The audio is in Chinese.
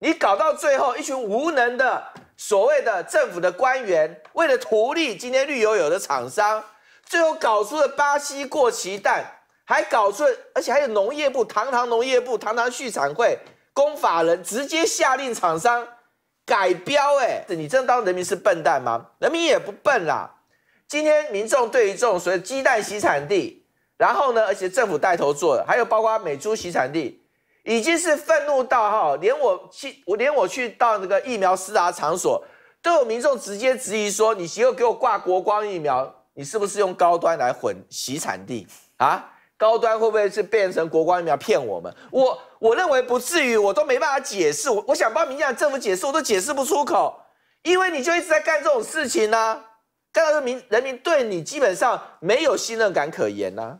你搞到最后，一群无能的所谓的政府的官员，为了图利今天绿油油的厂商，最后搞出了巴西过期蛋，还搞出了，而且还有农业部，堂堂农业部，堂堂畜产会公法人，直接下令厂商改标。哎，你真当人民是笨蛋吗？人民也不笨啦。今天民众对于这种所谓鸡蛋洗产地，然后呢，而且政府带头做的，还有包括美猪洗产地。已经是愤怒到哈，连我去我连我去到那个疫苗施打场所，都有民众直接质疑说：你妇给我挂国光疫苗，你是不是用高端来混洗产地啊？高端会不会是变成国光疫苗骗我们？我我认为不至于，我都没办法解释。我我想帮民进党政府解释，我都解释不出口，因为你就一直在干这种事情呐，干到民人民对你基本上没有信任感可言呐。